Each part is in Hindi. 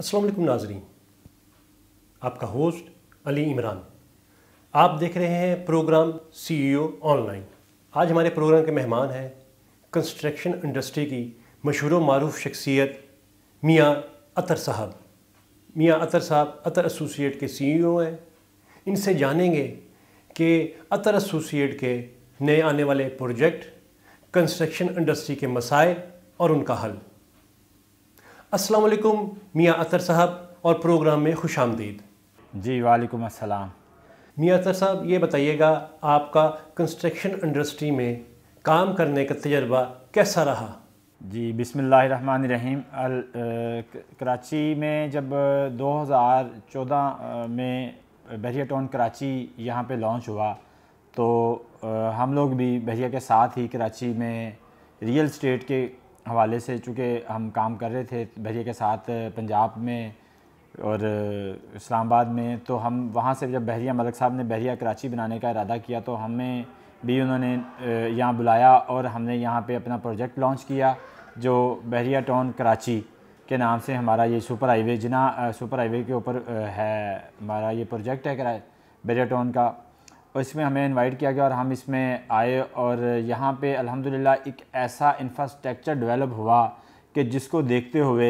असलम नाजरीन आपका होस्ट अली इमरान आप देख रहे हैं प्रोग्राम सीईओ e ऑनलाइन आज हमारे प्रोग्राम के मेहमान हैं कंस्ट्रक्शन इंडस्ट्री की मशहूर मरूफ शख्सियत मियाँ अतर साहब मियाँ अतर साहब अतर एसोसिएट के सीईओ e हैं इनसे जानेंगे कि अतर एसोसिएट के नए आने वाले प्रोजेक्ट कंस्ट्रक्शन इंडस्ट्री के मसाइल और उनका हल अस्सलाम वालेकुम मियाँ अतर साहब और प्रोग्राम में खुश आमदीद जी वालेकुम अस्सलाम मियाँ अतर साहब ये बताइएगा आपका कंस्ट्रक्शन इंडस्ट्री में काम करने का तजर्बा कैसा रहा जी बिसमीम कराची में जब 2014 में बहरिया टाउन कराची यहाँ पे लॉन्च हुआ तो हम लोग भी बहरिया के साथ ही कराची में रियल स्टेट के हवाले से चूँकि हम काम कर रहे थे बहरिया के साथ पंजाब में और इस्लामाबाद में तो हम वहाँ से जब बहरिया मलक साहब ने बहरिया कराची बनाने का इरादा किया तो हमें भी उन्होंने यहाँ बुलाया और हमने यहाँ पे अपना प्रोजेक्ट लॉन्च किया जो बहरिया टाउन कराची के नाम से हमारा ये super highway Jinnah super highway के ऊपर है हमारा ये प्रोजेक्ट है बहरिया टाउन का और इसमें हमें इनवाइट किया गया और हम इसमें आए और यहाँ पे अल्हम्दुलिल्लाह एक ऐसा इंफ्रास्ट्रक्चर डेवलप हुआ कि जिसको देखते हुए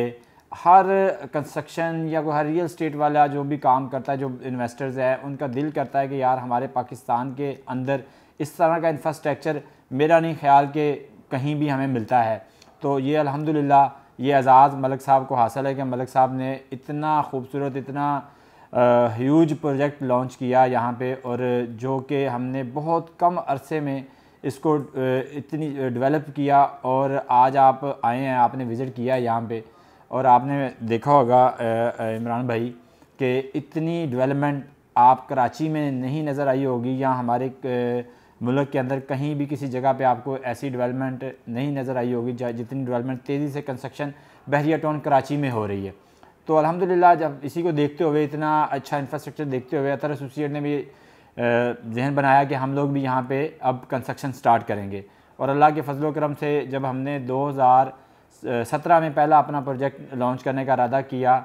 हर कंस्ट्रक्शन या कोई हर रियल स्टेट वाला जो भी काम करता है जो इन्वेस्टर्स है उनका दिल करता है कि यार हमारे पाकिस्तान के अंदर इस तरह का इंफ्रास्ट्रक्चर मेरा नहीं ख्याल कि कहीं भी हमें मिलता है तो ये अलहमदिल्ला ये एजाज़ मलिक साहब को हासिल है कि मलिक साहब ने इतना खूबसूरत इतना ह्यूज प्रोजेक्ट लॉन्च किया यहाँ पे और जो कि हमने बहुत कम अरसे में इसको इतनी डेवलप किया और आज आप आए हैं आपने विज़िट किया यहाँ पे और आपने देखा होगा इमरान भाई कि इतनी डेवलपमेंट आप कराची में नहीं नज़र आई होगी या हमारे मुल्क के अंदर कहीं भी किसी जगह पे आपको ऐसी डेवलपमेंट नहीं नज़र आई होगी जितनी डेवलपमेंट तेज़ी से कंस्ट्रक्शन बहरिया टाउन कराची में हो रही है तो अलहमदिल्ला जब इसी को देखते हुए इतना अच्छा इंफ्रास्ट्रक्चर देखते हुए अतर एसोसिएट ने भी जहन बनाया कि हम लोग भी यहाँ पे अब कंस्ट्रक्शन स्टार्ट करेंगे और अल्लाह के फजलो करम से जब हमने 2017 में पहला अपना प्रोजेक्ट लॉन्च करने का इरादा किया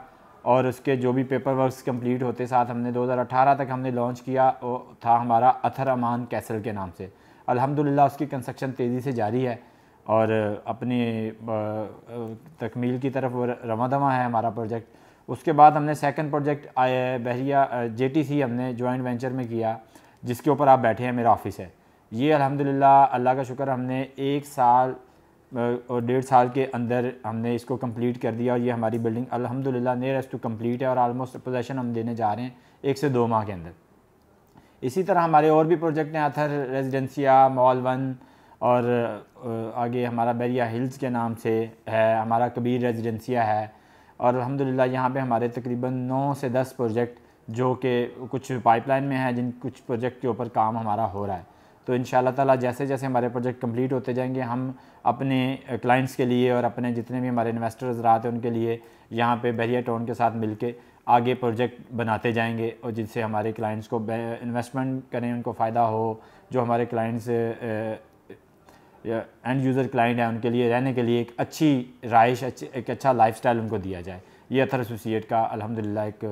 और उसके जो भी पेपर वर्क कम्प्लीट होते साथ हमने 2018 तक हमने लॉन्च किया वो था हमारा अथर अमान कैसल के नाम से अलहमदिल्ला उसकी कंस्ट्रक्शन तेज़ी से जारी है और अपनी तकमील की तरफ रवा दवा है हमारा प्रोजेक्ट उसके बाद हमने सेकंड प्रोजेक्ट बहरिया जे हमने जॉइंट वेंचर में किया जिसके ऊपर आप बैठे हैं मेरा ऑफिस है ये अल्हम्दुलिल्लाह अल्लाह का शुक्र हमने एक साल और डेढ़ साल के अंदर हमने इसको कंप्लीट कर दिया और ये हमारी बिल्डिंग अल्हम्दुलिल्लाह नियरेस्ट टू कम्प्लीट है और आलमोस्ट पोजेशन हम देने जा रहे हैं एक से दो माह के अंदर इसी तरह हमारे और भी प्रोजेक्ट हैं अथर रेजिडेंसिया मॉल वन और आगे हमारा बैरिया हिल्स के नाम से है हमारा कबीर रेजिडेंसिया है और अलहमदिल्ला यहाँ पे हमारे तकरीबन नौ से दस प्रोजेक्ट जो कि कुछ पाइपलाइन में है जिन कुछ प्रोजेक्ट के ऊपर काम हमारा हो रहा है तो इन ताला जैसे जैसे हमारे प्रोजेक्ट कंप्लीट होते जाएंगे हम अपने क्लाइंट्स के लिए और अपने जितने भी हमारे इन्वेस्टर्स रहा थे उनके लिए यहाँ पे बहरिया टाउन के साथ मिलके आगे प्रोजेक्ट बनाते जाएंगे और जिससे हमारे क्लाइंट्स को इन्वेस्टमेंट करें उनको फ़ायदा हो जो हमारे क्लाइंट्स एंड यूज़र क्लाइंट है उनके लिए रहने के लिए एक अच्छी रहाइश अच्छी एक अच्छा लाइफ उनको दिया जाए ये अथर एसोसिएट का अलहमदिल्ला एक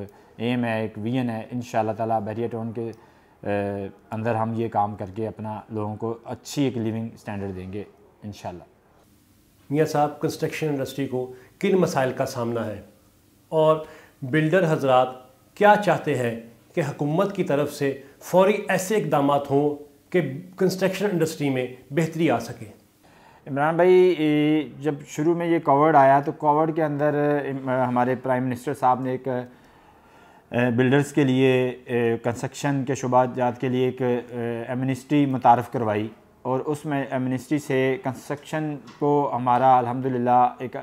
एम है एक वीन है इन ताला टाउन के अंदर हम ये काम करके अपना लोगों को अच्छी एक लिविंग स्टैंडर्ड देंगे इन मियाँ साहब कंस्ट्रक्शन इंडस्ट्री को किन मसाइल का सामना है और बिल्डर हजरात क्या चाहते हैं कि हुकूमत की तरफ से फौरी ऐसे इकदाम हों कि कंस्ट्रक्शन इंडस्ट्री में बेहतरी आ सके इमरान भाई जब शुरू में ये कोविड आया तो कोविड के अंदर हमारे प्राइम मिनिस्टर साहब ने एक बिल्डर्स के लिए कंस्ट्रक्शन के जात के लिए एक एमिनिस्ट्री मुतारफ़ करवाई और उसमें एमिनिस्ट्री से कंस्ट्रक्शन को हमारा अलहमदिल्ला एक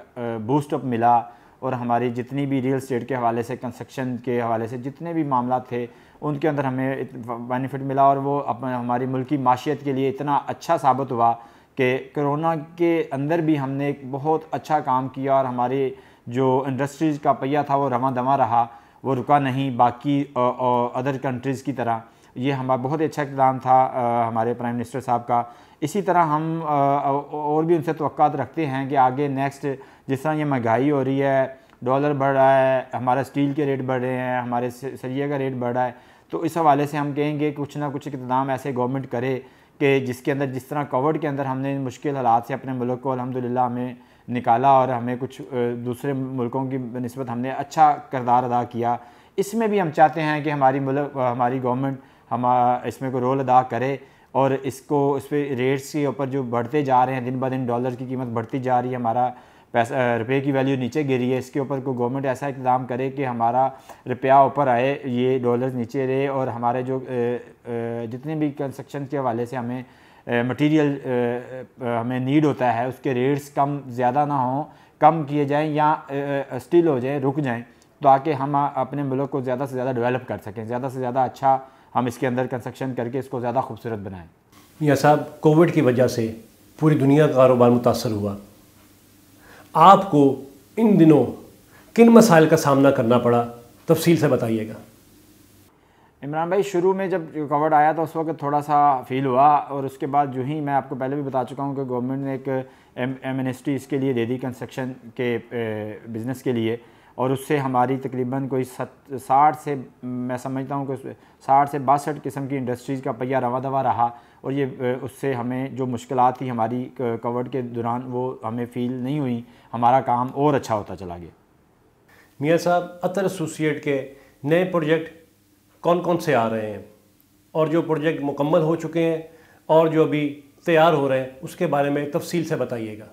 बूस्टअप मिला और हमारी जितनी भी रियल स्टेट के हवाले से कंस्ट्रक्शन के हवाले से जितने भी मामला थे उनके अंदर हमें बेनिफिट मिला और वो अपने हमारी मुल्की माशियत के लिए इतना अच्छा साबित हुआ कि कोरोना के अंदर भी हमने एक बहुत अच्छा काम किया और हमारी जो इंडस्ट्रीज़ का पहिया था वो रवा दवा रहा वो रुका नहीं बाकी अदर कंट्रीज़ की तरह ये हमारा बहुत अच्छा इकदाम था आ, हमारे प्राइम मिनिस्टर साहब का इसी तरह हम और भी उनसे तो रखते हैं कि आगे नेक्स्ट जिस तरह ये महंगाई हो रही है डॉलर बढ़ रहा है हमारा स्टील के रेट बढ़ रहे हैं हमारे सरिया का रेट बढ़ रहा है तो इस हवाले से हम कहेंगे कुछ ना कुछ इकदाम ऐसे गवर्नमेंट करे कि जिसके अंदर जिस तरह कोविड के अंदर हमने मुश्किल हालात से अपने मुल्क को अलहमदिल्ला हमें निकाला और हमें कुछ दूसरे मुल्कों की नस्बत हमने अच्छा करदार अदा किया इसमें भी हम चाहते हैं कि हमारी मुल्क हमारी गवर्नमेंट हम इसमें कोई रोल अदा करे और इसको इस पर रेट्स के ऊपर जो बढ़ते जा रहे हैं दिन ब दिन डॉलर की कीमत बढ़ती जा रही है हमारा पैसा रुपये की वैल्यू नीचे गिरी है इसके ऊपर को गवर्नमेंट ऐसा इंतजाम करे कि हमारा रुपया ऊपर आए ये डॉलर नीचे रहे और हमारे जो जितने भी कंस्ट्रक्शन के हवाले से हमें मटेरियल हमें नीड होता है उसके रेट्स कम ज़्यादा ना हों कम किए जाएँ या स्टिल हो जाएं रुक जाएं ताकि तो हम अपने मुल्क को ज़्यादा से ज़्यादा डेवलप कर सकें ज़्यादा से ज़्यादा अच्छा हम इसके अंदर कंस्ट्रक्शन करके इसको ज़्यादा खूबसूरत बनाएँ मियाँ साहब कोविड की वजह से पूरी दुनिया का कारोबार मुतासर हुआ आपको इन दिनों किन मसाइल का सामना करना पड़ा तफसील से बताइएगा इमरान भाई शुरू में जब कोविड आया तो उस वक्त थोड़ा सा फील हुआ और उसके बाद जो ही मैं आपको पहले भी बता चुका हूँ कि गवर्नमेंट ने एक एम एम इसके लिए दे दी कंस्ट्रक्शन के बिज़नेस के लिए और उससे हमारी तकरीबन कोई सत साठ से मैं समझता हूँ कि साठ से बासठ किस्म की इंडस्ट्रीज़ का पहिया रवा दवा रहा और ये उससे हमें जो मुश्किल थी हमारी कवर के दौरान वो हमें फील नहीं हुई हमारा काम और अच्छा होता चला गया मियाँ साहब अतर एसोसिएट के नए प्रोजेक्ट कौन कौन से आ रहे हैं और जो प्रोजेक्ट मुकम्मल हो चुके हैं और जो अभी तैयार हो रहे हैं उसके बारे में तफसील से बताइएगा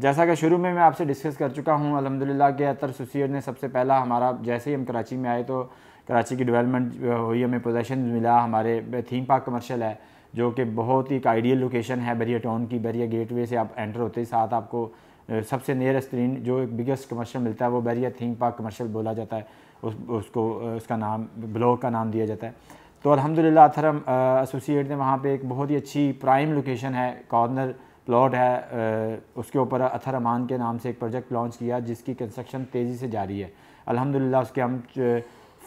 जैसा कि शुरू में मैं आपसे डिस्कस कर चुका हूँ अलहमदिल्ला के अतर सुसीड ने सबसे पहला हमारा जैसे ही हम कराची में आए तो कराची की डेवलपमेंट हुई हमें पोजेशन मिला हमारे थीम पार्क कमर्शल है जो कि बहुत ही एक आइडियल लोकेशन है बरिया टाउन की बरिया गेटवे से आप एंटर होते ही साथ आपको सबसे नियरेस्ट तीन जो एक बिगेस्ट कमर्शियल मिलता है वो बैरिया थीम पार्क कमर्शियल बोला जाता है उस उसको उसका नाम ब्लॉक का नाम दिया जाता है तो अलहमदिल्ला अथरम एसोसिएट ने वहाँ पे एक बहुत ही अच्छी प्राइम लोकेशन है कॉर्नर प्लॉट है उसके ऊपर अथर अमान के नाम से एक प्रोजेक्ट लॉन्च किया जिसकी कंस्ट्रक्शन तेज़ी से जारी है अल्हम्दुलिल्लाह उसके हम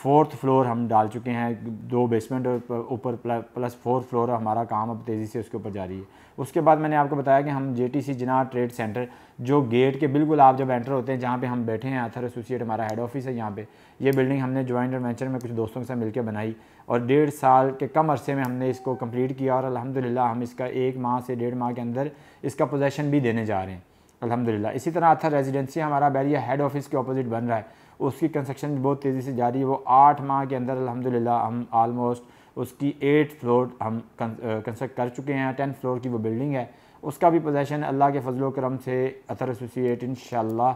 फोर्थ फ्लोर हम डाल चुके हैं दो बेसमेंट और ऊपर प्लस फोर्थ फ्लोर हमारा काम अब तेज़ी से उसके ऊपर जारी है उसके बाद मैंने आपको बताया कि हम J T C Jinnah trade centre जो गेट के बिल्कुल आप जब एंटर होते हैं जहाँ पे हम बैठे हैं आथर एसोसिएट हमारा हेड ऑफिस है यहाँ पे ये बिल्डिंग हमने जॉइंट वेंचर में कुछ दोस्तों के साथ मिलकर बनाई और डेढ़ साल के कम अरसे में हमने इसको कंप्लीट किया और अलहमदिल्ला हम इसका एक माह से डेढ़ माह के अंदर इसका पोजेशन भी देने जा रहे हैं अलहमदिल्ला इसी तरह आथर रेजिडेंसी हमारा बैरिया हेड ऑफिस के अपोजिट बन रहा है उसकी कंस्ट्रक्शन बहुत तेज़ी से जारी है वो आठ माह के अंदर अलहमदिल्ला हम आलमोस्ट उसकी एट फ्लोर हम कंस्ट्रक्ट कर चुके हैं टेंथ फ्लोर की वो बिल्डिंग है उसका भी पोजेशन अल्लाह के फजलो करम से अतर एसोसिएट इन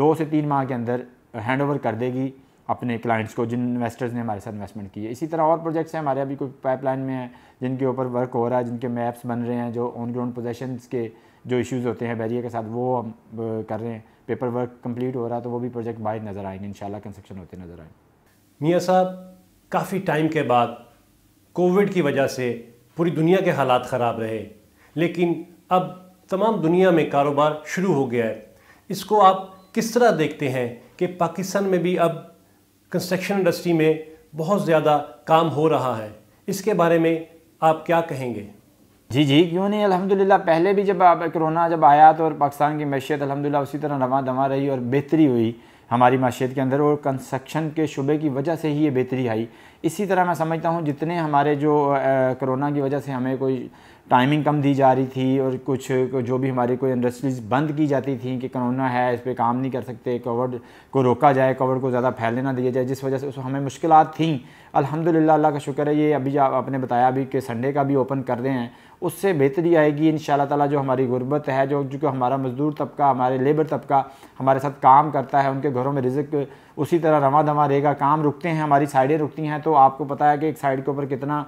दो से तीन माह के अंदर हैंड ओवर कर देगी अपने क्लाइंट्स को जिन इन्वेस्टर्स ने हमारे साथ इन्वेस्टमेंट की है इसी तरह और प्रोजेक्ट्स हैं हमारे अभी कोई पाइपलाइन में हैं जिनके ऊपर वर्क हो रहा है जिनके मैप्स बन रहे हैं जो ऑन ग्राउंड पोजेशंस के जो इश्यूज़ होते हैं बैरियर के साथ वो हम कर रहे हैं पेपर वर्क कम्प्लीट हो रहा है तो वो भी प्रोजेक्ट बाहर नज़र आएंगे इन कंस्ट्रक्शन होते नज़र आएंगे मियाँ साहब काफ़ी टाइम के बाद कोविड की वजह से पूरी दुनिया के हालात ख़राब रहे लेकिन अब तमाम दुनिया में कारोबार शुरू हो गया है इसको आप किस तरह देखते हैं कि पाकिस्तान में भी अब कंस्ट्रक्शन इंडस्ट्री में बहुत ज़्यादा काम हो रहा है इसके बारे में आप क्या कहेंगे जी जी क्यों नहीं अलहमदिल्ला पहले भी जब कोरोना जब आया तो और पाकिस्तान की मैशियत अलहमदिल्ला उसी तरह रवा दवा रही और बेहतरी हुई हमारी माशियत के अंदर और कंस्ट्रक्शन के शुबे की वजह से ही ये बेहतरी आई इसी तरह मैं समझता हूँ जितने हमारे जो कोरोना की वजह से हमें कोई टाइमिंग कम दी जा रही थी और कुछ जो भी हमारी कोई इंडस्ट्रीज़ बंद की जाती थी कि कोरोना है इस पर काम नहीं कर सकते कोविड को रोका जाए कोविड को ज़्यादा फैलने ना दिया जाए जिस वजह से उस हमें मुश्किल थी अल्हम्दुलिल्लाह अल्लाह का शुक्र है ये अभी जो आपने बताया अभी कि संडे का भी ओपन कर रहे हैं उससे बेहतरी आएगी इन ताला जो हमारी गुर्बत है जो जो हमारा मज़दूर तबका हमारे लेबर तबका हमारे साथ काम करता है उनके घरों में रिजक उसी तरह रवा दमा रहेगा काम रुकते हैं हमारी साइडें रुकती हैं तो आपको पता है कि एक साइड के ऊपर कितना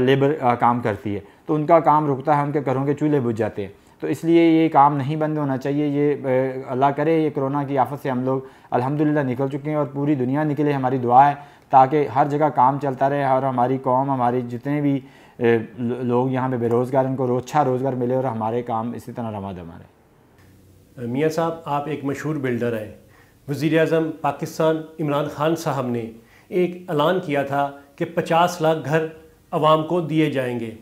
लेबर काम करती है तो उनका काम रुकता है उनके घरों के चूल्हे बुझ जाते हैं तो इसलिए ये काम नहीं बंद होना चाहिए ये अल्लाह करे ये कोरोना की आफत से हम लोग अल्हम्दुलिल्लाह निकल चुके हैं और पूरी दुनिया निकले हमारी दुआ है ताकि हर जगह काम चलता रहे और हमारी कौम हमारी जितने भी लोग यहाँ पे बेरोज़गार उनको रोच्छा रोज़गार मिले और हमारे काम इसी तरह रमा दमा रहे मियाँ साहब आप एक मशहूर बिल्डर हैं वज़ी अजम पाकिस्तान इमरान खान साहब ने एक ऐलान किया था कि पचास लाख घर आवाम को दिए जाएंगे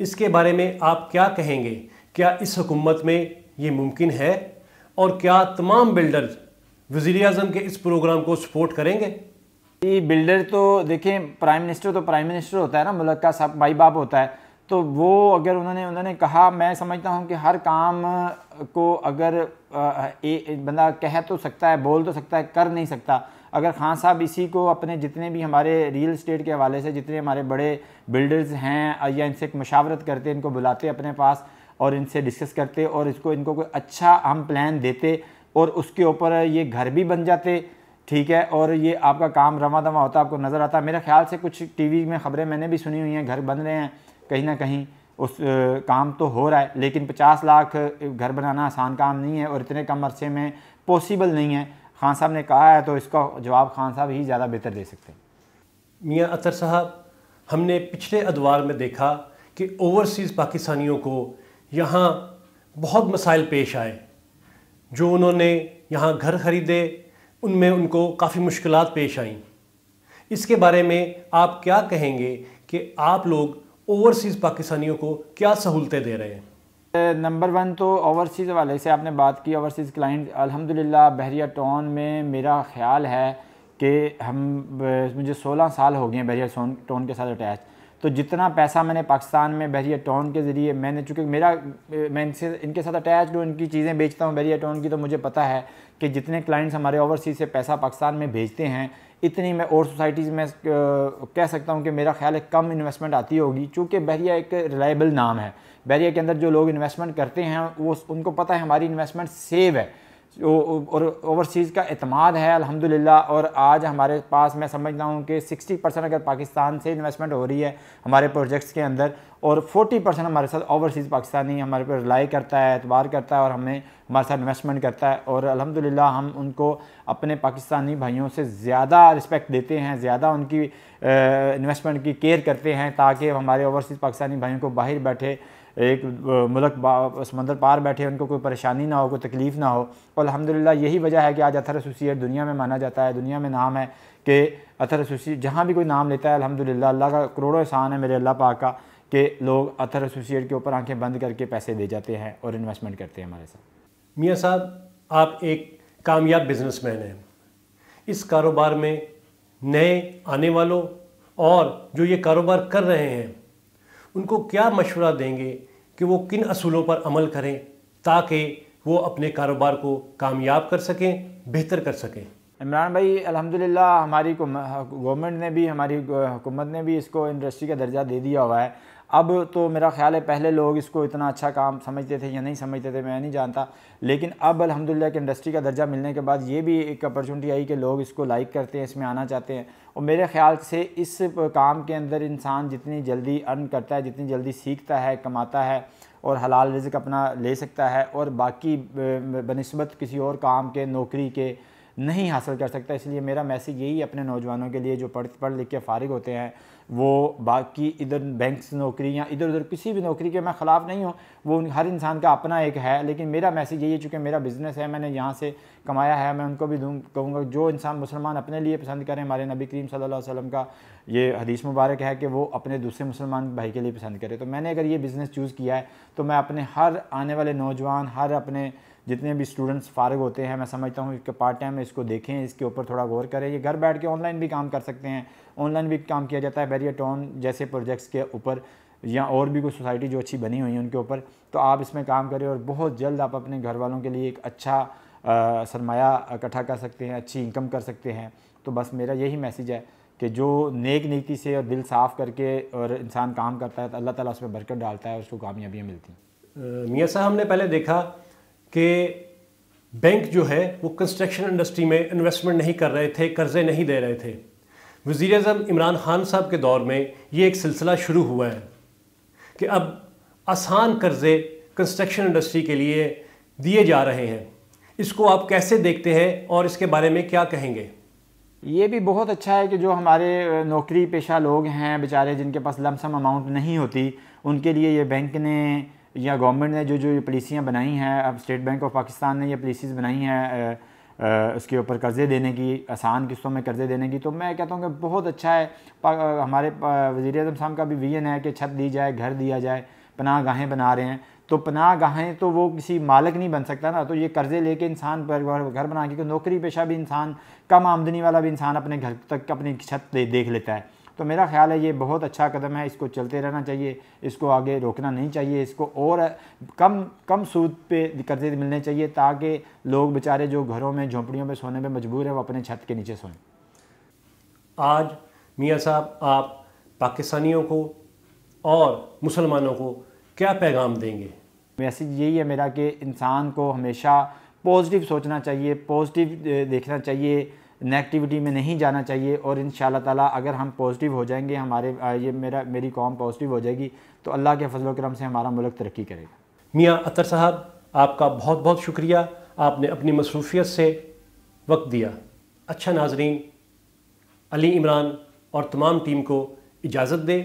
इसके बारे में आप क्या कहेंगे क्या इस हुकूमत में ये मुमकिन है और क्या तमाम बिल्डर वज़ी अजम के इस प्रोग्राम को सपोर्ट करेंगे ये बिल्डर तो देखें प्राइम मिनिस्टर तो प्राइम मिनिस्टर होता है ना मुल्क का सब भाई बाप होता है तो वो अगर उन्होंने उन्होंने कहा मैं समझता हूँ कि हर काम को अगर बंदा कह तो सकता है बोल तो सकता है कर नहीं सकता अगर खान साहब इसी को अपने जितने भी हमारे रियल इस्टेट के हवाले से जितने हमारे बड़े बिल्डर्स हैं या इनसे एक मशावरत करते इनको बुलाते अपने पास और इनसे डिस्कस करते और इसको इनको कोई अच्छा हम प्लान देते और उसके ऊपर ये घर भी बन जाते ठीक है और ये आपका काम रवा दवा होता आपको नज़र आता मेरे ख्याल से कुछ टीवी में ख़बरें मैंने भी सुनी हुई हैं घर बन रहे हैं कहीं ना कहीं उस काम तो हो रहा है लेकिन 50 लाख घर बनाना आसान काम नहीं है और इतने कम अरसे में पॉसिबल नहीं है खान साहब ने कहा है तो इसका जवाब खान साहब ही ज़्यादा बेहतर दे सकते हैं मियाँ अतर साहब हमने पिछले अदवार में देखा कि ओवरसीज़ पाकिस्तानियों को यहाँ बहुत मसाइल पेश आए जो उन्होंने यहाँ घर ख़रीदे उनमें उनको काफ़ी मुश्किल पेश आईं इसके बारे में आप क्या कहेंगे कि आप लोग ओवरसीज़ पाकिस्तानियों को क्या सहूलतें दे रहे हैं नंबर वन तो ओवरसीज़ वाले से आपने बात की ओवरसीज़ क्लाइंट अल्हम्दुलिल्लाह बहरिया टाउन में मेरा ख्याल है कि हम मुझे 16 साल हो गए हैं बहरिया टाउन के साथ अटैच तो जितना पैसा मैंने पाकिस्तान में बहरिया टाउन के ज़रिए मैंने चूँकि मेरा मैं इनसे इनके साथ अटैच हूँ इनकी चीज़ें बेचता हूँ बहरिया टाउन की तो मुझे पता है कि जितने क्लाइंट्स हमारे ओवरसीज़ से पैसा पाकिस्तान में भेजते हैं इतनी मैं और सोसाइटीज़ में कह सकता हूँ कि मेरा ख्याल है कम इन्वेस्टमेंट आती होगी चूँकि बहरिया एक रिलायबल नाम है बहरिया के अंदर जो लोग इन्वेस्टमेंट करते हैं वो उनको पता है हमारी इन्वेस्टमेंट सेव है और ओवरसीज़ का अतमाद है अल्हम्दुलिल्लाह और आज हमारे पास मैं समझता हूँ कि 60 परसेंट अगर पाकिस्तान से इन्वेस्टमेंट हो रही है हमारे प्रोजेक्ट्स के अंदर और 40 परसेंट हमारे साथ ओवरसीज़ पाकिस्तानी हमारे पर रिलाई करता है एतबार करता है और हमें हमारे साथ इन्वेस्टमेंट करता है और अलहमदिल्ला हम उनको अपने पाकिस्तानी भाइयों से ज़्यादा रिस्पेक्ट देते हैं ज़्यादा उनकी इन्वेस्टमेंट की केयर करते हैं ताकि हमारे ओवरसीज़ पाकिस्तानी भाइयों को बाहर बैठे एक मुल्क समंदर पार बैठे उनको कोई परेशानी ना हो कोई तकलीफ़ ना हो और अलहमदिल्ला यही वजह है कि आज अथर एसोसिएट दुनिया में माना जाता है दुनिया में नाम है कि अथर एसोसिएट जहाँ भी कोई नाम लेता है अलहमदिल्ला अल्लाह का करोड़ों एहसान है मेरे अल्लाह पाक का कि लोग अथर एसोसिएट के ऊपर आँखें बंद करके पैसे दे जाते हैं और इन्वेस्टमेंट करते हैं हमारे साथ मियाँ साहब आप एक कामयाब मैन हैं इस कारोबार में नए आने वालों और जो ये कारोबार कर रहे हैं उनको क्या मशवरा देंगे कि वो किन असूलों पर अमल करें ताकि वो अपने कारोबार को कामयाब कर सकें बेहतर कर सकें इमरान भाई अल्हम्दुलिल्लाह हमारी गवर्नमेंट ने भी हमारी हुकूमत ने भी इसको इंडस्ट्री का दर्जा दे दिया हुआ है अब तो मेरा ख्याल है पहले लोग इसको इतना अच्छा काम समझते थे या नहीं समझते थे मैं नहीं जानता लेकिन अब अलहमदिल्ला के इंडस्ट्री का दर्जा मिलने के बाद ये भी एक अपॉर्चुनिटी आई कि लोग इसको लाइक करते हैं इसमें आना चाहते हैं और मेरे ख्याल से इस काम के अंदर इंसान जितनी जल्दी अर्न करता है जितनी जल्दी सीखता है कमाता है और हलाल रिजक अपना ले सकता है और बाकी बनस्बत किसी और काम के नौकरी के नहीं हासिल कर सकता इसलिए मेरा मैसेज यही अपने नौजवानों के लिए जो पढ़ पढ़ लिख के फ़ारिग होते हैं वो बाकी इधर बैंक नौकरी या इधर उधर किसी भी नौकरी के मैं ख़िलाफ़ नहीं हूँ वो हर इंसान का अपना एक है लेकिन मेरा मैसेज यही है चूँकि मेरा बिज़नेस है मैंने यहाँ से कमाया है मैं उनको भी दूँ कहूँगा जो इंसान मुसलमान अपने लिए पसंद करें हमारे नबी करीम सल्लल्लाहु अलैहि का ये हदीस मुबारक है कि वो अपने दूसरे मुसलमान भाई के लिए पसंद करें तो मैंने अगर ये बिज़नेस चूज़ किया है तो मैं अपने हर आने वाले नौजवान हर अपने जितने भी स्टूडेंट्स फारग होते हैं मैं समझता हूँ इसके पार्ट टाइम इसको देखें इसके ऊपर थोड़ा गौर करें ये घर बैठ के ऑनलाइन भी काम कर सकते हैं ऑनलाइन भी काम किया जाता है बैरियटॉन जैसे प्रोजेक्ट्स के ऊपर या और भी कोई सोसाइटी जो अच्छी बनी हुई है उनके ऊपर तो आप इसमें काम करें और बहुत जल्द आप अपने घर वालों के लिए एक अच्छा सरमाया इकट्ठा कर सकते हैं अच्छी इनकम कर सकते हैं तो बस मेरा यही मैसेज है कि जो नेक नीति से और दिल साफ़ करके और इंसान काम करता है तो अल्लाह ताला उसमें बरकत डालता है और उसको कामयाबियाँ मिलती हैं मियाँ साहब हमने पहले देखा कि बैंक जो है वो कंस्ट्रक्शन इंडस्ट्री में इन्वेस्टमेंट नहीं कर रहे थे कर्ज़े नहीं दे रहे थे वज़ी अजम इमरान ख़ान साहब के दौर में ये एक सिलसिला शुरू हुआ है कि अब आसान कर्ज़े कंस्ट्रक्शन इंडस्ट्री के लिए दिए जा रहे हैं इसको आप कैसे देखते हैं और इसके बारे में क्या कहेंगे ये भी बहुत अच्छा है कि जो हमारे नौकरी पेशा लोग हैं बेचारे जिनके पास लमसम अमाउंट नहीं होती उनके लिए ये बैंक ने या गवर्नमेंट ने जो जो पॉलिसियाँ बनाई हैं अब स्टेट बैंक ऑफ पाकिस्तान ने ये पॉलिसीज़ बनाई हैं उसके ऊपर कर्ज़े देने की आसान किस्तों में कर्ज़े देने की तो मैं कहता हूँ कि बहुत अच्छा है हमारे वज़ी अजम साहब का भी विजन है कि छत दी जाए घर दिया जाए पनाह गाहें बना रहे हैं तो पनाह गाहें तो वो किसी मालक नहीं बन सकता ना तो ये कर्ज़े लेके इंसान पर घर बना के नौकरी पेशा भी इंसान कम आमदनी वाला भी इंसान अपने घर तक अपनी छत दे, देख लेता है तो मेरा ख्याल है ये बहुत अच्छा कदम है इसको चलते रहना चाहिए इसको आगे रोकना नहीं चाहिए इसको और कम कम सूद पे कर्जे मिलने चाहिए ताकि लोग बेचारे जो घरों में झोंपड़ियों में सोने में मजबूर है वो अपने छत के नीचे सोएं आज मियाँ साहब आप पाकिस्तानियों को और मुसलमानों को क्या पैगाम देंगे मैसेज यही है मेरा कि इंसान को हमेशा पॉजिटिव सोचना चाहिए पॉजिटिव देखना चाहिए नेगेटिविटी में नहीं जाना चाहिए और इन ताला अगर हम पॉजिटिव हो जाएंगे हमारे ये मेरा मेरी कॉम पॉजिटिव हो जाएगी तो अल्लाह के फजल करम से हमारा मुल्क तरक्की करेगा मियाँ अतर साहब आपका बहुत बहुत शुक्रिया आपने अपनी मसरूफियत से वक्त दिया अच्छा नाजरीन अली इमरान और तमाम टीम को इजाज़त दे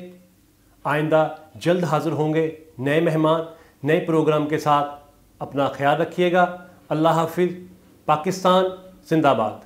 आइंदा जल्द हाजिर होंगे नए मेहमान नए प्रोग्राम के साथ अपना ख्याल रखिएगा अल्लाह हाफिज़ पाकिस्तान जिंदाबाद